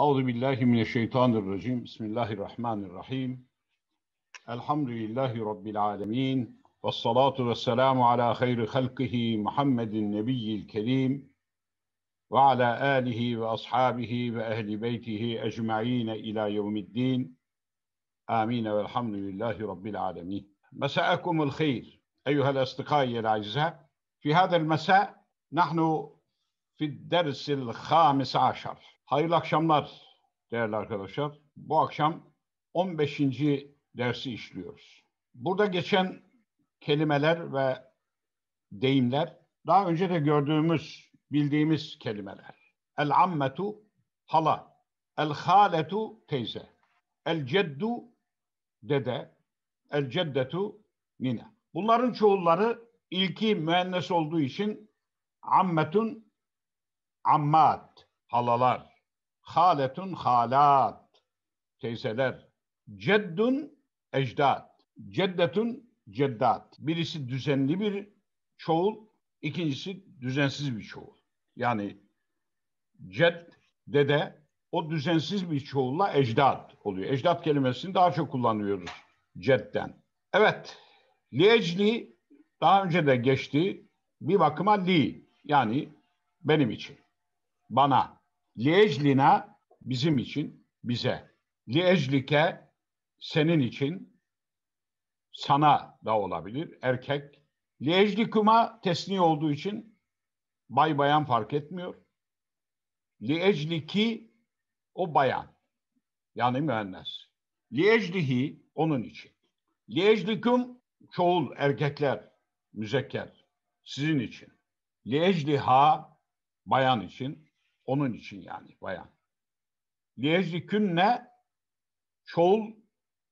أعوذ بالله من الشيطان الرجيم بسم الله الرحمن الرحيم الحمد لله رب العالمين والصلاة والسلام على خير خلقه محمد النبي الكريم وعلى آله وأصحابه وأهل بيته أجمعين إلى يوم الدين آمين والحمد لله رب العالمين مساءكم الخير أيها الأصدقاء الأعزاء في هذا المساء نحن في الدرس الخامس عشر Hayırlı akşamlar değerli arkadaşlar. Bu akşam 15. dersi işliyoruz. Burada geçen kelimeler ve deyimler daha önce de gördüğümüz, bildiğimiz kelimeler. El ammetu hala, el haletu teyze, el ceddu dede, el ceddetu nine. Bunların çoğulları ilki müennes olduğu için ammetun ammat halalar haletun halat teyzeler. Ceddun ecdat. Ceddetun ceddat. Birisi düzenli bir çoğul, ikincisi düzensiz bir çoğul. Yani ced dede o düzensiz bir çoğulla ecdat oluyor. Ecdat kelimesini daha çok kullanıyoruz cedden. Evet, liecli daha önce de geçti bir bakıma li yani benim için, bana Liejlina bizim için, bize. Liejlike senin için, sana da olabilir, erkek. Liejlikuma tesni olduğu için bay bayan fark etmiyor. Liejliki o bayan. Yani müennes. Liejlihi onun için. Liejlikum çoğul erkekler, müzekker sizin için. Liejliha bayan için. Onun için yani bayan. Liyeclikünne çoğul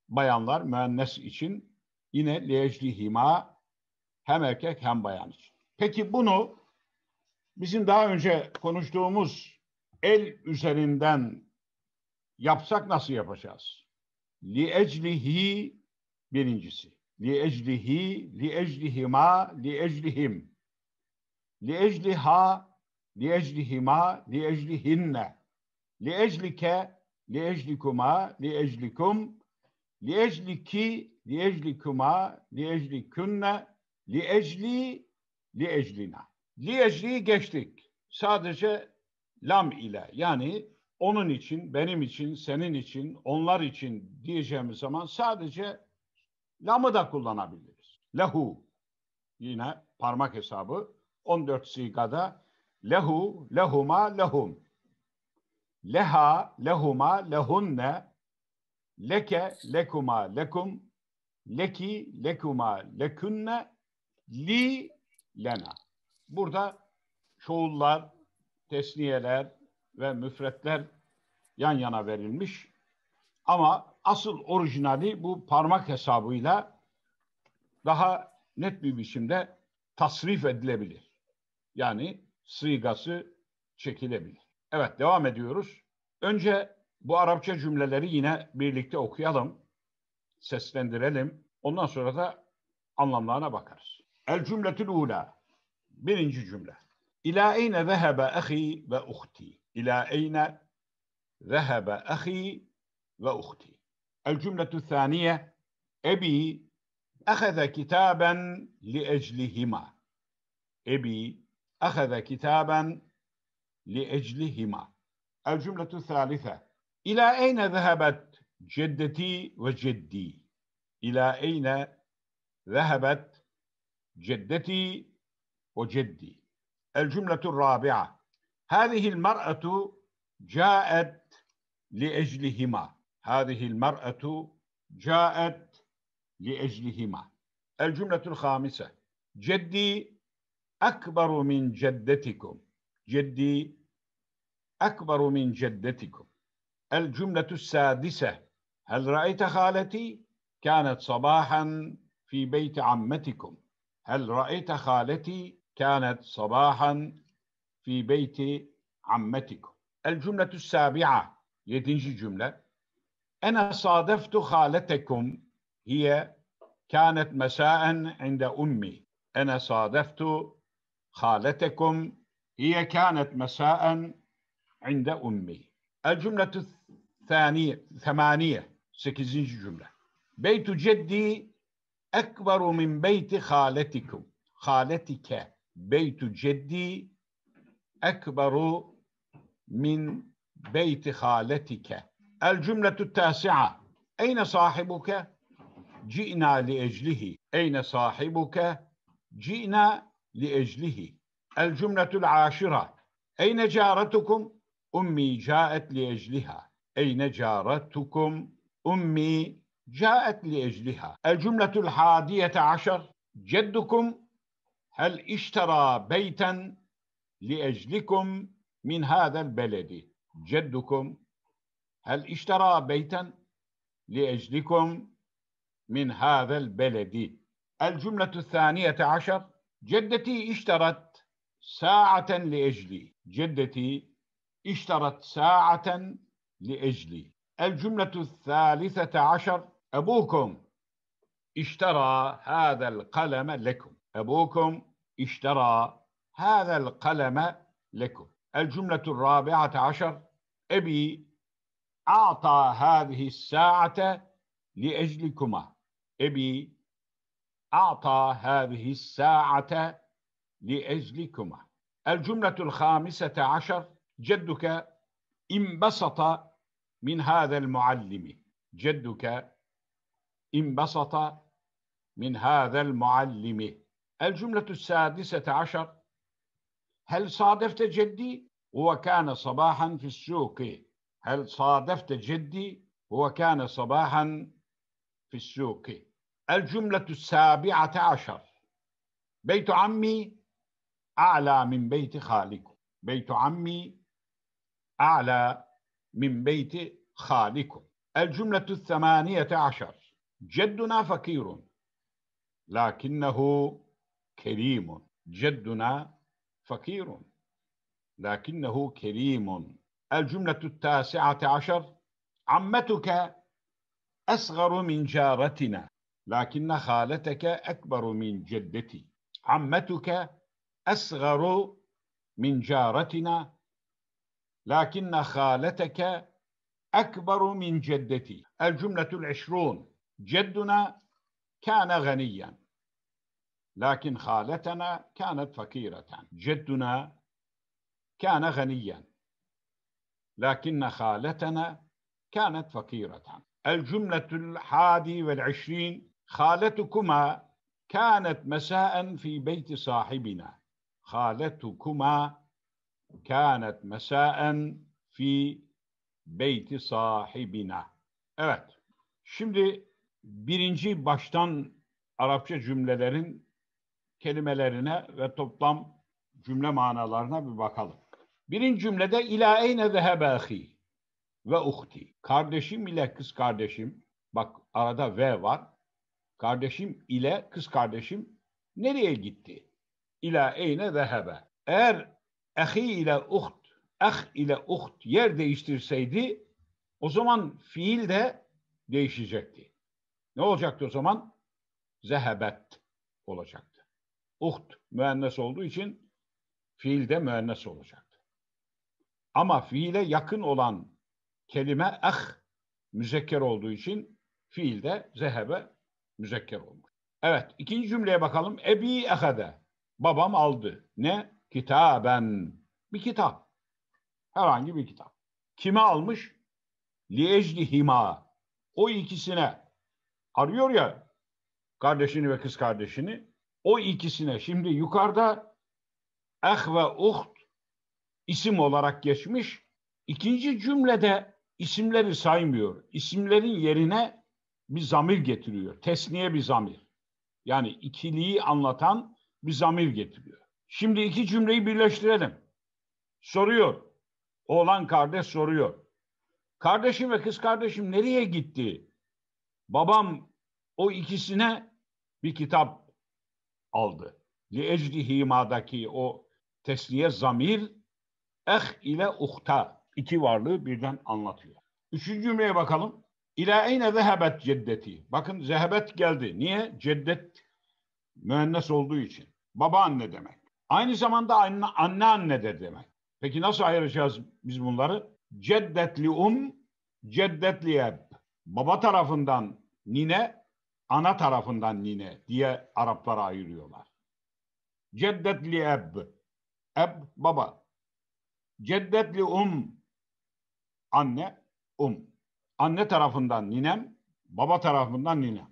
bayanlar müennes için yine liyeclihima hem erkek hem bayan için. Peki bunu bizim daha önce konuştuğumuz el üzerinden yapsak nasıl yapacağız? Lieclihi birincisi. Lieclihi, lieclihima, lieclihim. Liecliha لِيَجْلِهِمَا لِيَجْلِهِنَّ لِيَجْلِكَ لِيَجْلِكُمَا لِيَجْلِكُمْ لِيَجْلِكِ لِيَجْلِكُمَا لِيَجْلِكُنَّ لِيَجْلِي لِيَجْلِنَا Liyecli'yi geçtik. Sadece lam ile yani onun için, benim için, senin için, onlar için diyeceğimiz zaman sadece lamı da kullanabiliriz. Lehu yine parmak hesabı 14 sigada Lehu, lehuma, lehum. Leha, lehuma, lehunne. Leke, lekuma, lekum. Leki, lekuma, lekunne. Li, lena. Burada çoğullar, tesniyeler ve müfretler yan yana verilmiş. Ama asıl orijinali bu parmak hesabıyla daha net bir biçimde tasrif edilebilir. Yani sigası çekilebilir. Evet devam ediyoruz. Önce bu Arapça cümleleri yine birlikte okuyalım, seslendirelim. Ondan sonra da anlamlarına bakarız. El cümletül ula. Birinci cümle. İlâ eyne zehebe ahi ve uhti. İlâ eyne zehebe ahi ve uhti. El cümletü thaniye. Ebi eheze kitaben li eclihima. Ebi أخذ كتابا لأجلهما الجملة الثالثة إلى أين ذهبت جدتي وجدي إلى أين ذهبت جدتي وجدي الجملة الرابعة هذه المرأة جاءت لأجلهما هذه المرأة جاءت لأجلهما الجملة الخامسة جدي أكبر من جدتكم جدي أكبر من جدتكم الجملة السادسة هل رأيت خالتي؟ كانت صباحا في بيت عمتكم هل رأيت خالتي؟ كانت صباحا في بيت عمتكم الجملة السابعة يتنجي جملة أنا صادفت خالتكم هي كانت مساء عند أمي أنا صادفت خالتكم هي كانت مساء عند أمي الجملة الثانية ثمانية سكزين جملة بيت جدي أكبر من بيت خالتكم خالتك بيت جدي أكبر من بيت خالتك الجملة التاسعة أين صاحبك؟ جئنا لأجله أين صاحبك؟ جئنا لأجله الجملة العاشرة أين جارتكم؟ أمي جاءت لأجلها أين جارتكم؟ أمي جاءت لأجلها الجملة الحادية عشر جدكم هل اشترى بيتا لأجلكم من هذا البلد جدكم هل اشترى بيتا لأجلكم من هذا البلد الجملة الثانية عشر جدتي اشترت ساعة لأجلي جدتي اشترت ساعة لأجلي الجملة الثالثة عشر أبوكم اشترى هذا القلم لكم أبوكم اشترى هذا القلم لكم الجملة الرابعة عشر أبي أعطى هذه الساعة لأجلكما أبي أعطى هذه الساعة لأجلكما الجملة الخامسة عشر جدك انبسط من هذا المعلم جدك انبسط من هذا المعلم الجملة السادسة عشر هل صادفت جدي هو كان صباحا في السوق هل صادفت جدي هو كان صباحا في السوق الجملة السابعة عشر بيت عمي أعلى من بيت خالكم بيت عمي أعلى من بيت خالكم الجملة الثمانية عشر جدنا فقير لكنه كريم جدنا فقير لكنه كريم الجملة التاسعة عشر عمتك أصغر من جارتنا لكن خالتك أكبر من جدتي عمتك أصغر من جارتنا لكن خالتك أكبر من جدتي الجملة العشرون جدنا كان غنيا لكن خالتنا كانت فقيرة جدنا كان غنيا لكن خالتنا كانت فقيرة الجملة الحادي والعشرين خالتكما كانت مساء في بيت صاحبنا خالتكما كانت مساء في beyti sahibina. Evet. Şimdi birinci baştan Arapça cümlelerin kelimelerine ve toplam cümle manalarına bir bakalım. Birinci cümlede ila eyne zehebe ve uhti. Kardeşim ile kız kardeşim. Bak arada ve var kardeşim ile kız kardeşim nereye gitti? İla eyne zehebe. Eğer ehi ile uht, eh ile uht yer değiştirseydi o zaman fiil de değişecekti. Ne olacaktı o zaman? Zehebet olacaktı. Uht müennes olduğu için fiil de müennes olacaktı. Ama fiile yakın olan kelime eh müzekker olduğu için fiilde zehebe müzekker olmuş. Evet ikinci cümleye bakalım. Ebi ehede. Babam aldı. Ne? Kitaben. Bir kitap. Herhangi bir kitap. Kime almış? Lieclihima. O ikisine. Arıyor ya kardeşini ve kız kardeşini. O ikisine. Şimdi yukarıda eh ve uht isim olarak geçmiş. İkinci cümlede isimleri saymıyor. İsimlerin yerine bir zamir getiriyor. Tesniye bir zamir. Yani ikiliği anlatan bir zamir getiriyor. Şimdi iki cümleyi birleştirelim. Soruyor. Oğlan kardeş soruyor. Kardeşim ve kız kardeşim nereye gitti? Babam o ikisine bir kitap aldı. Liecdihima'daki o tesniye zamir eh ile uhta iki varlığı birden anlatıyor. Üçüncü cümleye bakalım. İlâ eyne zehebet ceddeti. Bakın zehebet geldi. Niye? Ceddet müennes olduğu için. Baba anne demek. Aynı zamanda anne, anne de demek. Peki nasıl ayıracağız biz bunları? Ceddetli um, ceddetli eb. Baba tarafından nine, ana tarafından nine diye Araplara ayırıyorlar. Ceddetli eb. Eb baba. Ceddetli um. Anne, um. Anne tarafından ninem, baba tarafından ninem.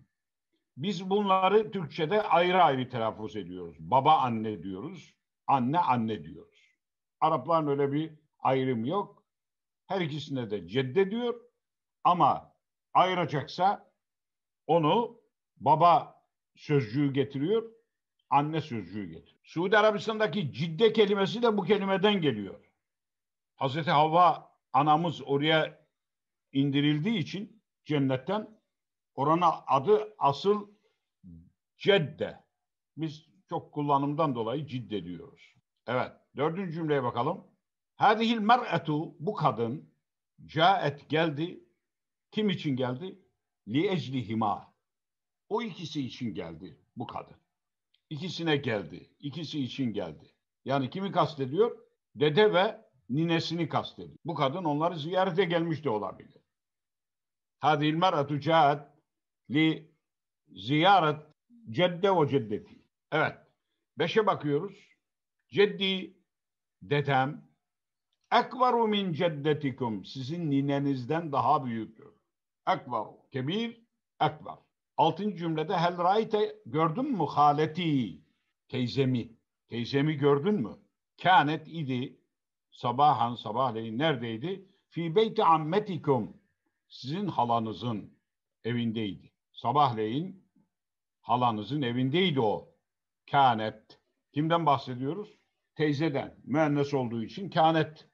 Biz bunları Türkçe'de ayrı ayrı telaffuz ediyoruz. Baba anne diyoruz, anne anne diyoruz. Arapların öyle bir ayrım yok. Her ikisine de cedde diyor ama ayıracaksa onu baba sözcüğü getiriyor, anne sözcüğü getiriyor. Suudi Arabistan'daki cidde kelimesi de bu kelimeden geliyor. Hazreti Havva anamız oraya indirildiği için cennetten orana adı asıl Cedde. Biz çok kullanımdan dolayı cidde diyoruz. Evet, dördüncü cümleye bakalım. Hadihil mer'etu bu kadın caet geldi. Kim için geldi? Li eclihima. O ikisi için geldi bu kadın. İkisine geldi. İkisi için geldi. Yani kimi kastediyor? Dede ve ninesini kastediyor. Bu kadın onları ziyarete gelmiş de olabilir. هذه المرأة جاءت لزيارة cedde o ceddeti. Evet. Beşe bakıyoruz. Ceddi dedem ekvaru min ceddetikum sizin ninenizden daha büyüktür. Ekvaru. Kebir ekvar. Altıncı cümlede hel raite gördün mü haleti teyzemi. Teyzemi gördün mü? Kânet idi sabahan sabahleyin neredeydi? Fi beyti ammetikum sizin halanızın evindeydi. Sabahleyin halanızın evindeydi o. Kânet. Kimden bahsediyoruz? Teyzeden. Müennes olduğu için kânet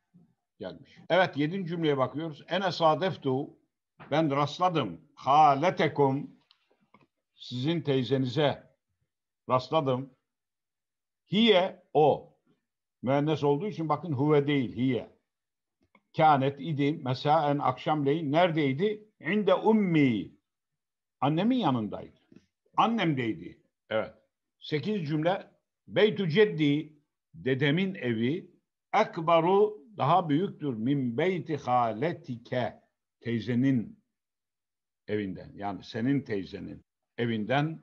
gelmiş. Evet yedinci cümleye bakıyoruz. En esadeftu. ben rastladım. Haletekum sizin teyzenize rastladım. Hiye o. Müennes olduğu için bakın huve değil hiye kânet idi mesaen akşamleyin neredeydi? İnde ummi. Annemin yanındaydı. Annemdeydi. Evet. Sekiz cümle. Beytu ceddi dedemin evi ekbaru daha büyüktür min beyti haletike teyzenin evinden yani senin teyzenin evinden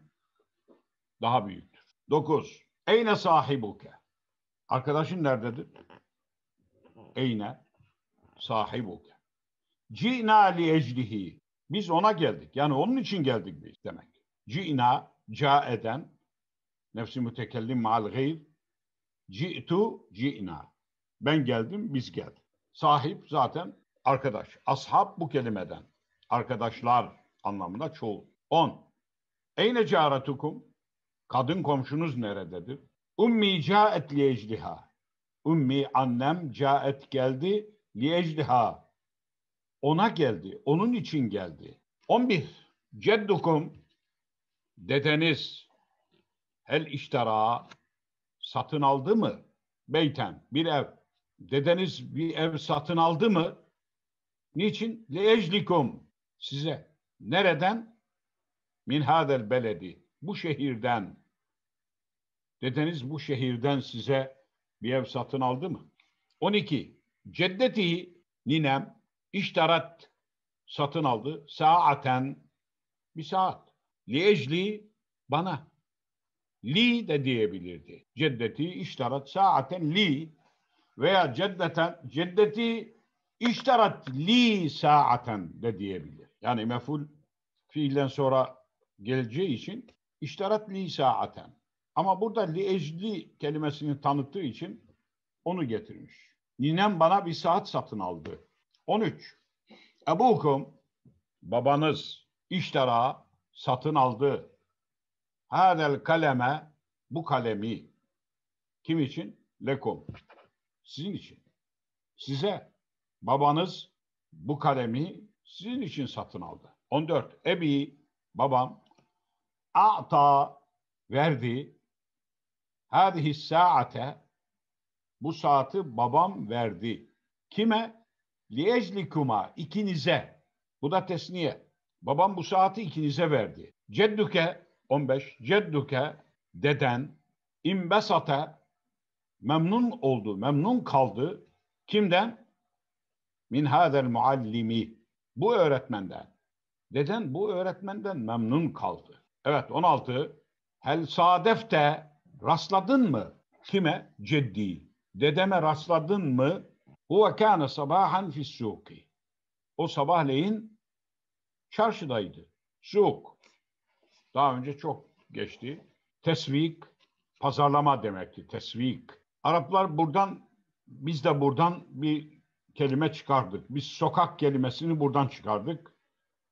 daha büyüktür. Dokuz. Eyne sahibuke? Arkadaşın nerededir? Eyne? sahibuke. Cina li Biz ona geldik. Yani onun için geldik biz demek. Cina ca eden nefsi mütekellim maal gayr ci'tu cina. Ben geldim, biz geldik. Sahip zaten arkadaş. Ashab bu kelimeden. Arkadaşlar anlamında çoğul. 10. Eyne caratukum? Kadın komşunuz nerededir? Ummi caet li ecliha. Ummi annem caet geldi Liejdiha. Ona geldi. Onun için geldi. 11. Ceddukum dedeniz hel iştara satın aldı mı? Beyten bir ev. Dedeniz bir ev satın aldı mı? Niçin? Liejlikum size. Nereden? Min hadel beledi. Bu şehirden. Dedeniz bu şehirden size bir ev satın aldı mı? 12. Ceddeti ninem iştarat satın aldı. Saaten bir saat. Li ecli bana. Li de diyebilirdi. Ceddeti iştarat saaten li veya ceddeten ceddeti iştarat li saaten de diyebilir. Yani meful fiilden sonra geleceği için iştarat li saaten. Ama burada li ecli kelimesini tanıttığı için onu getirmiş. Ninem bana bir saat satın aldı. 13. Ebukum babanız iştara satın aldı. Hadel kaleme bu kalemi. Kim için? Lekum. Sizin için. Size babanız bu kalemi sizin için satın aldı. 14. Ebi babam a'ta verdi hadihi saate bu saati babam verdi. Kime? Liejlikuma ikinize. Bu da tesniye. Babam bu saati ikinize verdi. Cedduke 15. Cedduke deden imbesate memnun oldu, memnun kaldı. Kimden? Min hazel muallimi. Bu öğretmenden. Deden bu öğretmenden memnun kaldı. Evet 16. Hel sadefte rastladın mı? Kime? Ceddi. Dedeme rastladın mı? Huve kâne sabahan fissûki. O sabahleyin çarşıdaydı. Suk. Daha önce çok geçti. Tesvik, pazarlama demekti. Tesvik. Araplar buradan, biz de buradan bir kelime çıkardık. Biz sokak kelimesini buradan çıkardık.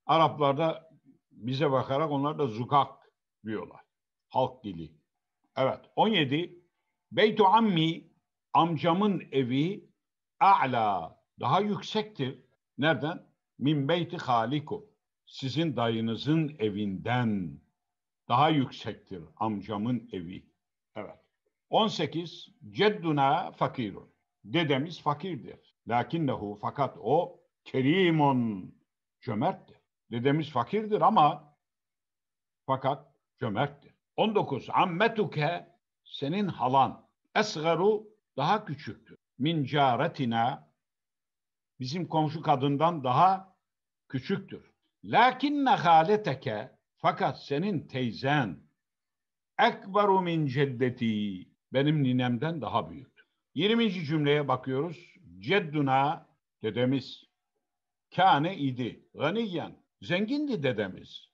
Araplar da bize bakarak onlar da zukak diyorlar. Halk dili. Evet. 17. Beytu ammi amcamın evi a'la daha yüksektir. Nereden? Min beyti haliku. Sizin dayınızın evinden daha yüksektir amcamın evi. Evet. 18. Cedduna fakirun. Dedemiz fakirdir. Lakinnehu fakat o kerimun cömerttir. Dedemiz fakirdir ama fakat cömerttir. 19. Ammetuke senin halan. Esgaru daha küçüktür. Min caretina bizim komşu kadından daha küçüktür. Lakinne haleteke fakat senin teyzen ekberu min ceddeti benim ninemden daha büyüktür. 20. cümleye bakıyoruz. Cedduna dedemiz kane idi ganiyen zengindi dedemiz.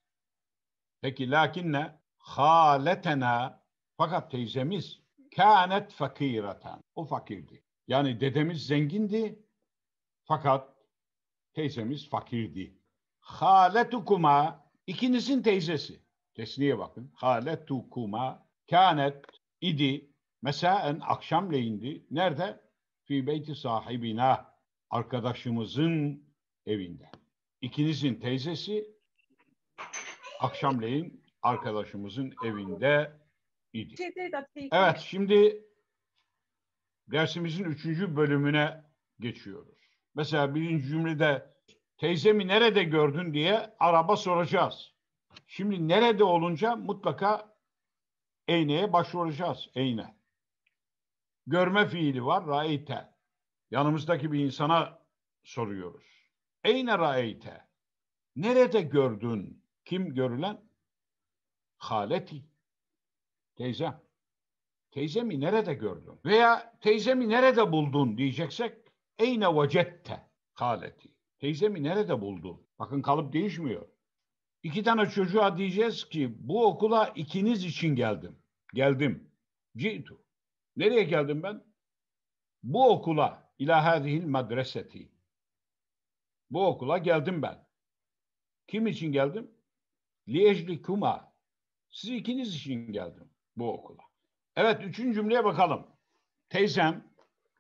Peki lakinne haletena fakat teyzemiz kânet fakireten o fakirdi. Yani dedemiz zengindi fakat teyzemiz fakirdi. Haletukuma ikinizin teyzesi. Tesniye bakın. Haletukuma kânet idi mesaen akşamleyindi. Nerede? Fi beyti sahibina arkadaşımızın evinde. İkinizin teyzesi akşamleyin arkadaşımızın evinde idi. Şey evet şimdi dersimizin üçüncü bölümüne geçiyoruz. Mesela birinci cümlede teyzemi nerede gördün diye araba soracağız. Şimdi nerede olunca mutlaka eyneye başvuracağız. Eyne. Görme fiili var. Raite. Yanımızdaki bir insana soruyoruz. Eyne raite. Nerede gördün? Kim görülen? Haleti. Teyzem. Teyzemi nerede gördün? Veya teyzemi nerede buldun diyeceksek eyne vecette kaleti. Teyzemi nerede buldun? Bakın kalıp değişmiyor. İki tane çocuğa diyeceğiz ki bu okula ikiniz için geldim. Geldim. Citu. Nereye geldim ben? Bu okula ilahadihil madreseti. Bu okula geldim ben. Kim için geldim? Liyejlikuma. Siz ikiniz için geldim bu okula. Evet üçüncü cümleye bakalım. Teyzem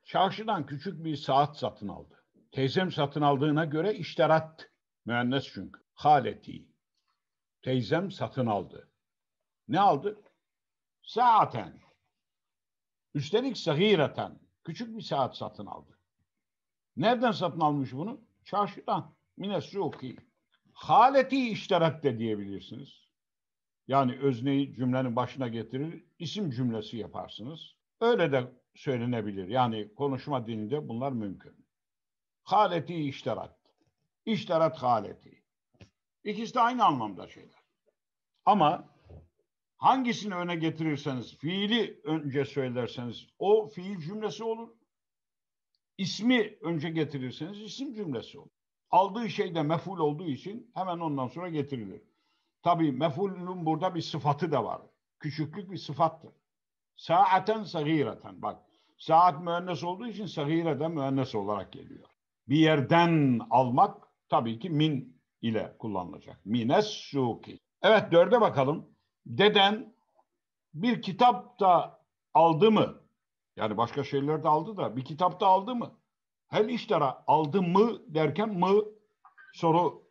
çarşıdan küçük bir saat satın aldı. Teyzem satın aldığına göre işterat. Mühendis çünkü. Haleti. Teyzem satın aldı. Ne aldı? Saaten. Üstelik sahiraten. Küçük bir saat satın aldı. Nereden satın almış bunu? Çarşıdan. Mine suki. Haleti işterak de diyebilirsiniz. Yani özneyi cümlenin başına getirir, isim cümlesi yaparsınız. Öyle de söylenebilir. Yani konuşma dilinde bunlar mümkün. Haleti işterat. İşterat haleti. İkisi de aynı anlamda şeyler. Ama hangisini öne getirirseniz, fiili önce söylerseniz o fiil cümlesi olur. İsmi önce getirirseniz isim cümlesi olur. Aldığı şey de meful olduğu için hemen ondan sonra getirilir. Tabii mefulün burada bir sıfatı da var. Küçüklük bir sıfattır. Saaten sagireten. Bak saat müennes olduğu için sagire de müennes olarak geliyor. Bir yerden almak tabii ki min ile kullanılacak. Mines suki. Evet dörde bakalım. Deden bir kitap da aldı mı? Yani başka şeyler de aldı da bir kitap da aldı mı? Hel iştara aldı mı derken mı soru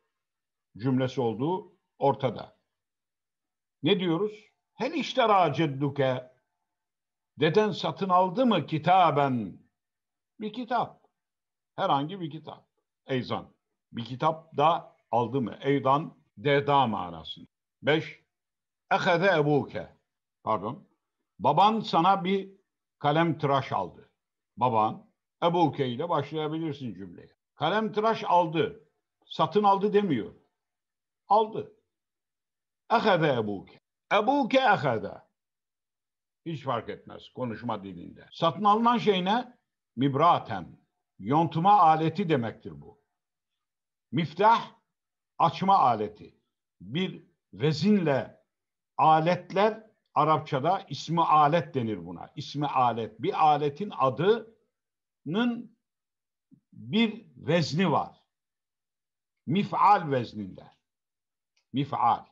cümlesi olduğu ortada. Ne diyoruz? Hel iştera cedduke deden satın aldı mı kitaben? Bir kitap. Herhangi bir kitap. Eyzan. Bir kitap da aldı mı? Eydan deda manasında. Beş. Eheze ebuke. Pardon. Baban sana bir kalem tıraş aldı. Baban. Ebuke ile başlayabilirsin cümleye. Kalem tıraş aldı. Satın aldı demiyor. Aldı. Ahade ebuke. Ebuke ahada. Hiç fark etmez konuşma dilinde. Satın alınan şey ne? Mibraten. Yontuma aleti demektir bu. Miftah açma aleti. Bir vezinle aletler Arapçada ismi alet denir buna. İsmi alet. Bir aletin adının bir vezni var. Mif'al vezninde. Mif'al.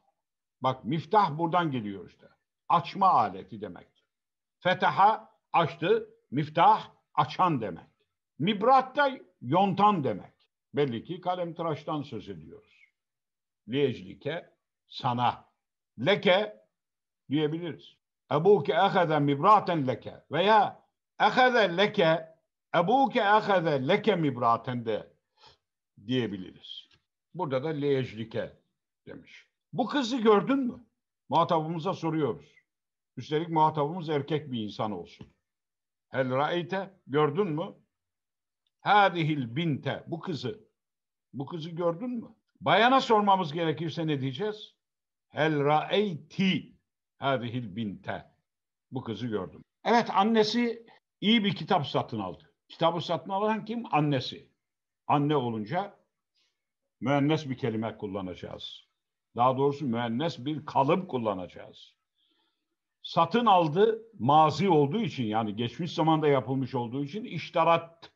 Bak miftah buradan geliyor işte. Açma aleti demek. Fetaha açtı, miftah açan demek. Mibrat da yontan demek. Belli ki kalem tıraştan söz ediyoruz. Liyeclike sana. Leke diyebiliriz. Ebuke ehaze mibraten leke veya ehaze leke ebuke ehaze leke mibraten de diyebiliriz. Burada da leyeclike demiş. Bu kızı gördün mü? Muhatabımıza soruyoruz. Üstelik muhatabımız erkek bir insan olsun. Hel ra'eyte gördün mü? Hadihil binte bu kızı. Bu kızı gördün mü? Bayana sormamız gerekirse ne diyeceğiz? Hel ra'eyti hadihil binte. Bu kızı gördüm. Evet annesi iyi bir kitap satın aldı. Kitabı satın alan kim? Annesi. Anne olunca müennes bir kelime kullanacağız. Daha doğrusu müennes bir kalıp kullanacağız. Satın aldı mazi olduğu için yani geçmiş zamanda yapılmış olduğu için iştarat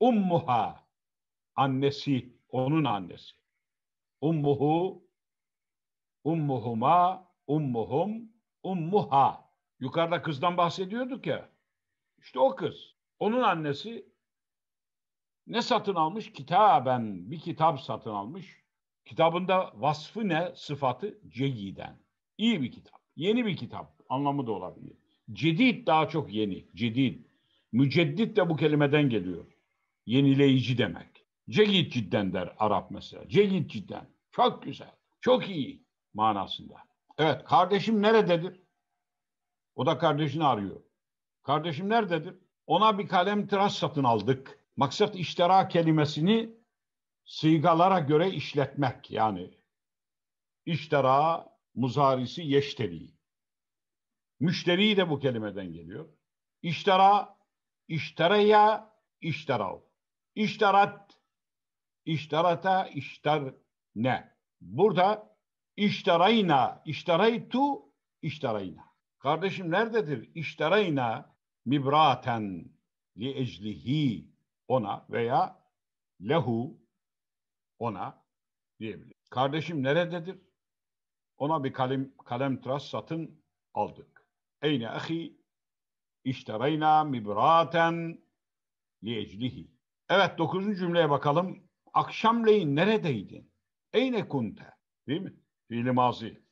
ummuha annesi onun annesi. Ummuhu ummuhuma ummuhum ummuha. Yukarıda kızdan bahsediyorduk ya. işte o kız. Onun annesi ne satın almış? Kitaben bir kitap satın almış. Kitabında vasfı ne? Sıfatı cediden. İyi bir kitap. Yeni bir kitap anlamı da olabilir. Cedid daha çok yeni. Cedid. Müceddit de bu kelimeden geliyor. Yenileyici demek. Cedid cidden der Arap mesela. Cedid cidden. Çok güzel. Çok iyi manasında. Evet kardeşim nerededir? O da kardeşini arıyor. Kardeşim nerededir? Ona bir kalem tıraş satın aldık. Maksat iştira kelimesini sigalara göre işletmek yani iştera muzarisi yeşteri. Müşteri de bu kelimeden geliyor. İştera, iştereya, işterav. İşterat, işterata, işter ne? Burada işterayna, işteraytu, işterayna. Kardeşim nerededir? İşterayna mibraten li eclihi ona veya lehu ona diyebilir. Kardeşim nerededir? Ona bir kalem, kalem tıraş satın aldık. Eyni ahi iştereyna mibraten lieclihi. Evet dokuzuncu cümleye bakalım. Akşamleyin neredeydin? Eyne kunte. Değil mi? Fiili mazi.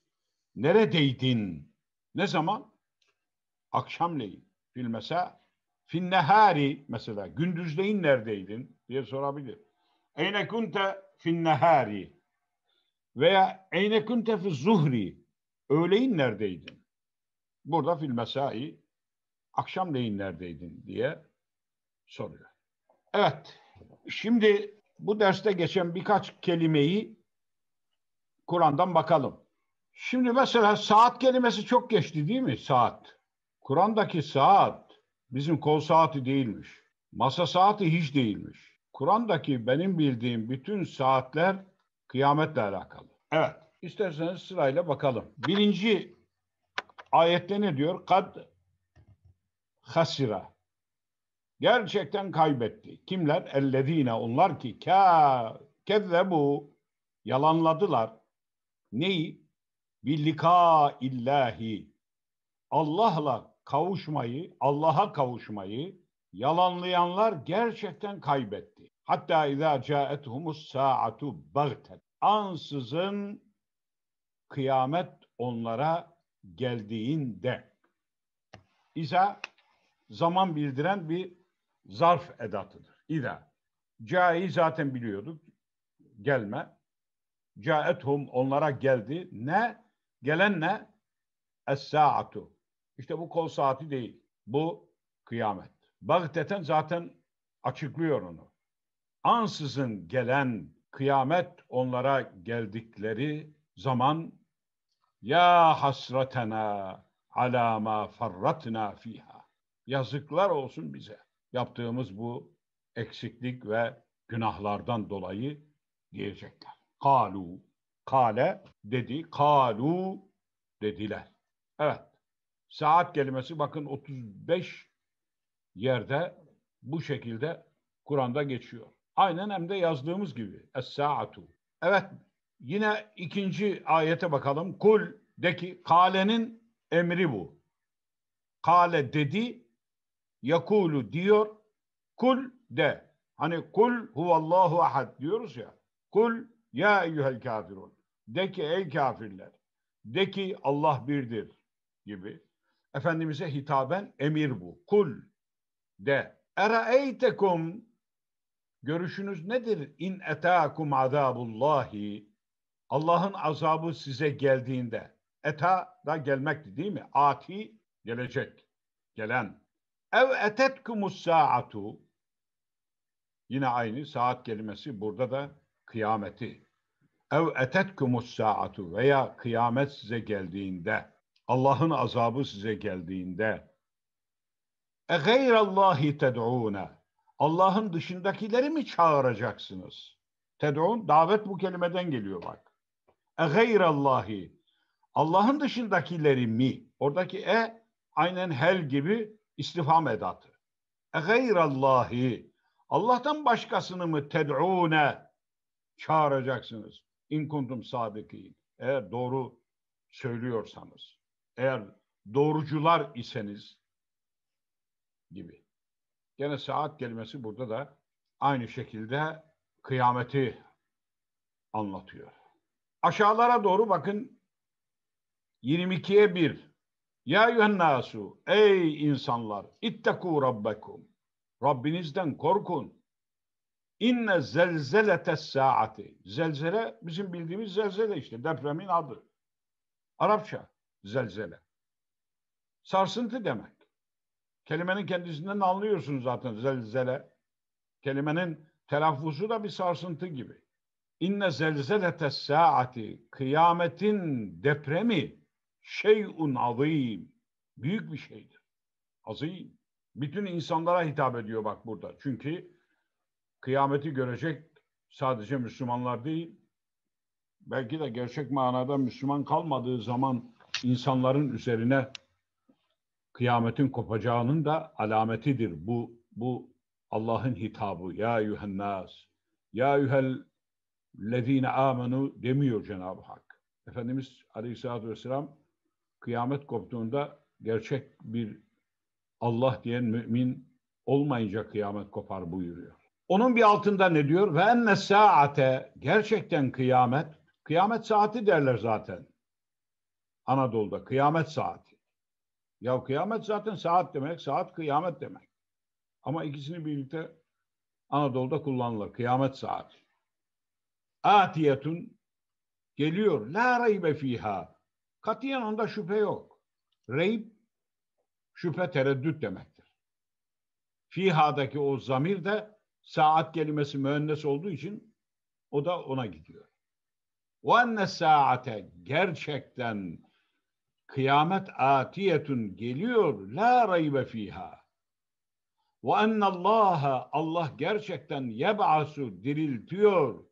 Neredeydin? Ne zaman? Akşamleyin. Fil mesa. mesela. Gündüzleyin neredeydin? diye sorabilir. Eyne kunte finnehari veya eyne kunte fi zuhri öğleyin neredeydin? Burada fil mesai akşamleyin neredeydin diye soruyor. Evet şimdi bu derste geçen birkaç kelimeyi Kur'an'dan bakalım. Şimdi mesela saat kelimesi çok geçti değil mi? Saat. Kur'an'daki saat bizim kol saati değilmiş. Masa saati hiç değilmiş. Kur'an'daki benim bildiğim bütün saatler kıyametle alakalı. Evet. İsterseniz sırayla bakalım. Birinci ayette ne diyor? Kad hasira. Gerçekten kaybetti. Kimler? Ellezine onlar ki ka bu yalanladılar. Neyi? Billika illahi. Allah'la kavuşmayı, Allah'a kavuşmayı yalanlayanlar gerçekten kaybetti. Hatta izâ câetuhumus saatu bagten. Ansızın kıyamet onlara geldiğinde. İza zaman bildiren bir zarf edatıdır. İza. Câ'i zaten biliyorduk. Gelme. Câethum onlara geldi. Ne? Gelen ne? Es-sa'atu. İşte bu kol saati değil. Bu kıyamet. Bagdeten zaten açıklıyor onu ansızın gelen kıyamet onlara geldikleri zaman ya hasretena ala ma farratna fiha. Yazıklar olsun bize. Yaptığımız bu eksiklik ve günahlardan dolayı diyecekler. Kalu, kale dedi, kalu dediler. Evet, saat kelimesi bakın 35 yerde bu şekilde Kur'an'da geçiyor. Aynen hem de yazdığımız gibi. Es-sa'atu. Evet yine ikinci ayete bakalım. Kul de ki kalenin emri bu. Kale dedi yakulu diyor. Kul de. Hani kul huvallahu ahad diyoruz ya. Kul ya eyyuhel kafirun. De ki ey kafirler. De ki Allah birdir gibi. Efendimiz'e hitaben emir bu. Kul de. Eraeytekum görüşünüz nedir? İn etâkum azâbullâhi Allah'ın azabı size geldiğinde eta da gelmekti değil mi? Ati gelecek, gelen. Ev etetkumus saatu yine aynı saat kelimesi burada da kıyameti. Ev etetkumus saatu veya kıyamet size geldiğinde Allah'ın azabı size geldiğinde e gayrallahi ted'ûne Allah'ın dışındakileri mi çağıracaksınız? Ted'un davet bu kelimeden geliyor bak. E gayrallahi. Allah'ın dışındakileri mi? Oradaki e aynen hel gibi istifham edatı. E gayrallahi. Allah'tan başkasını mı ted'une çağıracaksınız? İn kuntum sadikin. Eğer doğru söylüyorsanız, eğer doğrucular iseniz gibi. Gene saat kelimesi burada da aynı şekilde kıyameti anlatıyor. Aşağılara doğru bakın 22'ye 1. Ya yuhannasu ey insanlar itteku rabbekum. Rabbinizden korkun. İnne zelzelete saati. Zelzele bizim bildiğimiz zelzele işte depremin adı. Arapça zelzele. Sarsıntı demek. Kelimenin kendisinden anlıyorsun zaten zelzele. Kelimenin telaffuzu da bir sarsıntı gibi. İnne zelzelete saati kıyametin depremi şeyun azim. Büyük bir şeydir. Azim. Bütün insanlara hitap ediyor bak burada. Çünkü kıyameti görecek sadece Müslümanlar değil. Belki de gerçek manada Müslüman kalmadığı zaman insanların üzerine kıyametin kopacağının da alametidir. Bu bu Allah'ın hitabı. Ya yuhennas, ya yuhel lezine amenu demiyor Cenab-ı Hak. Efendimiz Aleyhisselatü Vesselam kıyamet koptuğunda gerçek bir Allah diyen mümin olmayınca kıyamet kopar buyuruyor. Onun bir altında ne diyor? Ve enne saate gerçekten kıyamet, kıyamet saati derler zaten. Anadolu'da kıyamet saati. Ya kıyamet zaten saat demek, saat kıyamet demek. Ama ikisini birlikte Anadolu'da kullanılır. Kıyamet saat. Atiyetun geliyor. La raybe fiha. Katiyen onda şüphe yok. Reyb şüphe tereddüt demektir. Fiha'daki o zamir de saat kelimesi müennes olduğu için o da ona gidiyor. Ve enne saate gerçekten kıyamet atiyetun geliyor la raybe fiha. Ve ennallaha Allah gerçekten yeb'asu diriltiyor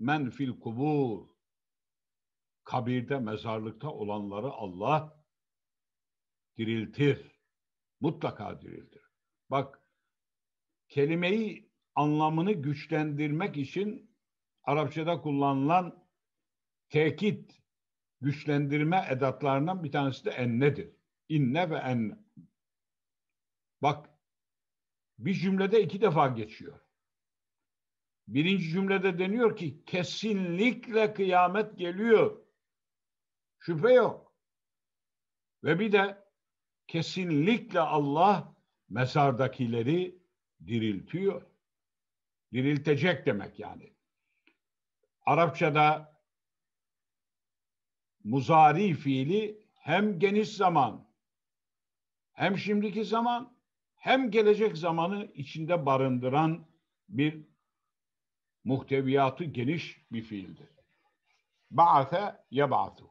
men fil kubur. Kabirde, mezarlıkta olanları Allah diriltir. Mutlaka diriltir. Bak kelimeyi anlamını güçlendirmek için Arapçada kullanılan tekit güçlendirme edatlarından bir tanesi de ennedir. İnne ve enne. Bak bir cümlede iki defa geçiyor. Birinci cümlede deniyor ki kesinlikle kıyamet geliyor. Şüphe yok. Ve bir de kesinlikle Allah mezardakileri diriltiyor. Diriltecek demek yani. Arapçada muzari fiili hem geniş zaman hem şimdiki zaman hem gelecek zamanı içinde barındıran bir muhteviyatı geniş bir fiildir. ya yeb'atu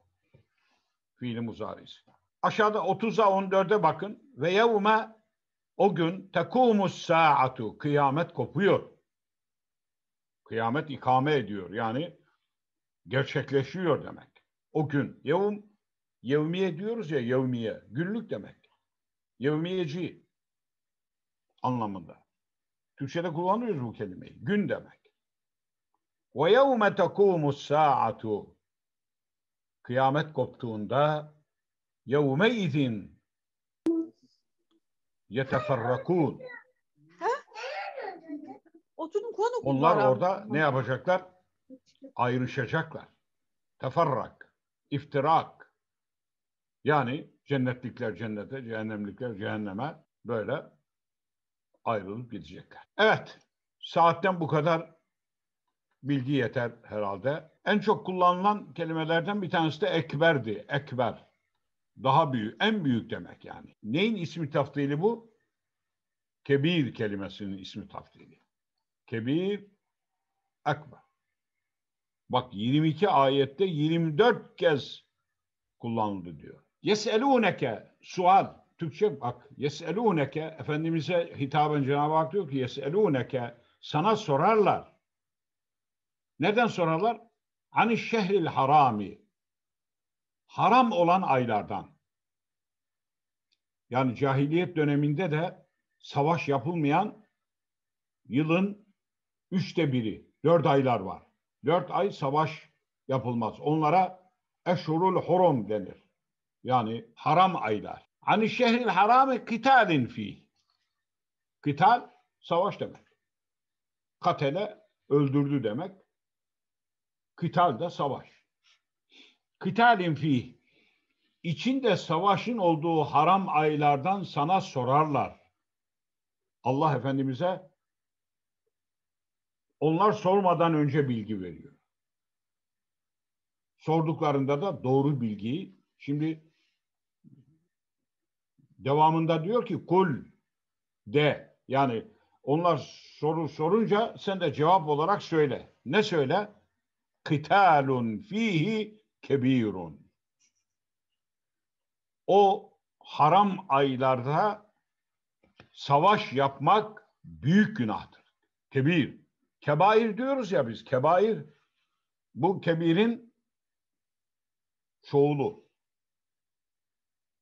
fiili muzarisi. Aşağıda 30'a 14'e bakın. Ve yevme o gün tekumus saatu kıyamet kopuyor. Kıyamet ikame ediyor. Yani gerçekleşiyor demek. O gün. Yevm, yevmiye diyoruz ya yevmiye. Günlük demek. Yevmiyeci anlamında. Türkçe'de kullanıyoruz bu kelimeyi. Gün demek. Ve yevme tekumus sa'atu. Kıyamet koptuğunda yevme izin yeteferrakun. Oturun Onlar orada ne yapacaklar? Ayrışacaklar. Teferrak iftirak yani cennetlikler cennete, cehennemlikler cehenneme böyle ayrılıp gidecekler. Evet, saatten bu kadar bilgi yeter herhalde. En çok kullanılan kelimelerden bir tanesi de ekberdi, ekber. Daha büyük, en büyük demek yani. Neyin ismi taftili bu? Kebir kelimesinin ismi taftili. Kebir, ekber. Bak 22 ayette 24 kez kullanıldı diyor. Yeselûneke sual. Türkçe bak. Yeselûneke Efendimiz'e hitaben Cenab-ı Hak diyor ki Yeselûneke sana sorarlar. Nereden sorarlar? Ani şehril harami. Haram olan aylardan. Yani cahiliyet döneminde de savaş yapılmayan yılın üçte biri, dört aylar var dört ay savaş yapılmaz. Onlara eşhurul hurum denir. Yani haram aylar. Hani şehril harami kitalin fi. Kital savaş demek. Katele öldürdü demek. Kital da savaş. Kitalin fi. İçinde savaşın olduğu haram aylardan sana sorarlar. Allah Efendimiz'e onlar sormadan önce bilgi veriyor. Sorduklarında da doğru bilgiyi şimdi devamında diyor ki kul de yani onlar soru sorunca sen de cevap olarak söyle. Ne söyle? Kıtalun fihi kebirun. O haram aylarda savaş yapmak büyük günahtır. Kebir. Kebair diyoruz ya biz. Kebair bu kebirin çoğulu.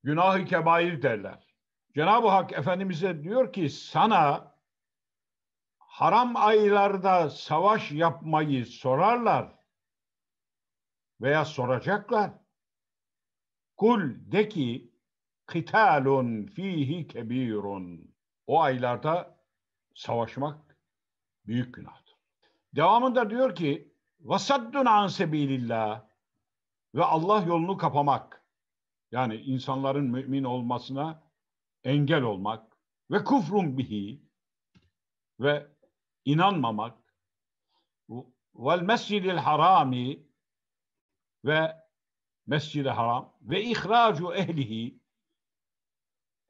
Günah-ı kebair derler. Cenab-ı Hak Efendimiz'e diyor ki sana haram aylarda savaş yapmayı sorarlar veya soracaklar. Kul de ki kıtalun fihi kebirun. O aylarda savaşmak büyük günah. Devamında diyor ki vasaddun an sebilillah ve Allah yolunu kapamak. Yani insanların mümin olmasına engel olmak ve kufrun bihi ve inanmamak vel mescidil harami ve mescid-i haram ve ihracu ehlihi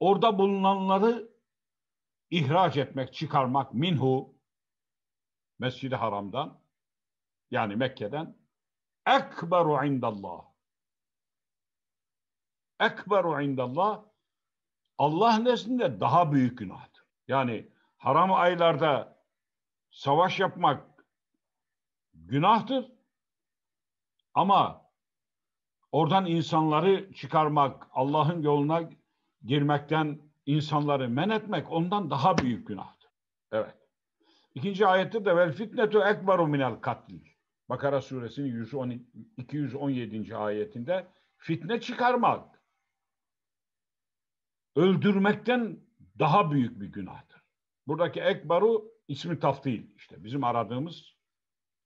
orada bulunanları ihraç etmek, çıkarmak minhu Mescid-i Haram'dan yani Mekke'den ekberu indallah. Ekberu indallah Allah nezdinde daha büyük günahdır. Yani haram aylarda savaş yapmak günahtır ama oradan insanları çıkarmak, Allah'ın yoluna girmekten insanları men etmek ondan daha büyük günahtır. Evet. İkinci ayette de vel fitnetu ekberu minel katil. Bakara suresinin 112, 217. ayetinde fitne çıkarmak öldürmekten daha büyük bir günahtır. Buradaki ekbaru ismi taftil işte bizim aradığımız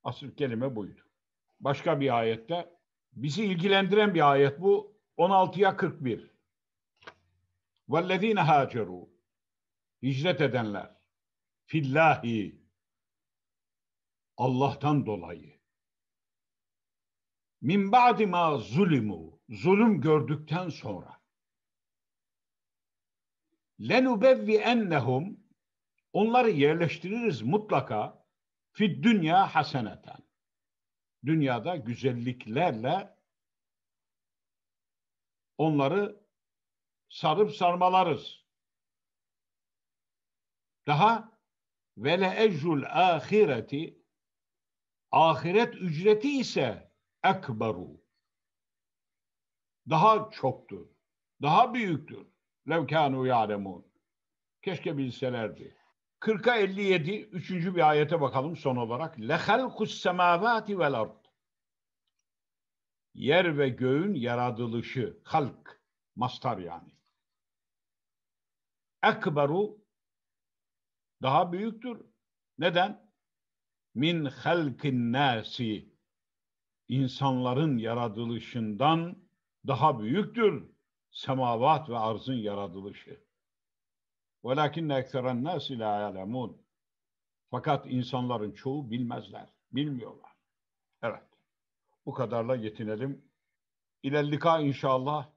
asıl kelime buydu. Başka bir ayette bizi ilgilendiren bir ayet bu 16'ya 41. Vellezine haceru hicret edenler fillahi Allah'tan dolayı min ba'di zulimu zulüm gördükten sonra lenubevvi ennehum onları yerleştiririz mutlaka fid dünya haseneten dünyada güzelliklerle onları sarıp sarmalarız. Daha ve le ecrul ahireti ahiret ücreti ise ekberu. Daha çoktur. Daha büyüktür. Levkanu ya'lemun. Keşke bilselerdi. 40'a 57 üçüncü bir ayete bakalım son olarak. Lehalkus semavati vel ard. Yer ve göğün yaratılışı, halk, mastar yani. Ekberu daha büyüktür. Neden? Min halkin nasi insanların yaratılışından daha büyüktür semavat ve arzın yaratılışı. Velakin ekseren nas ile ya'lemun. Fakat insanların çoğu bilmezler, bilmiyorlar. Evet. Bu kadarla yetinelim. İlellika inşallah.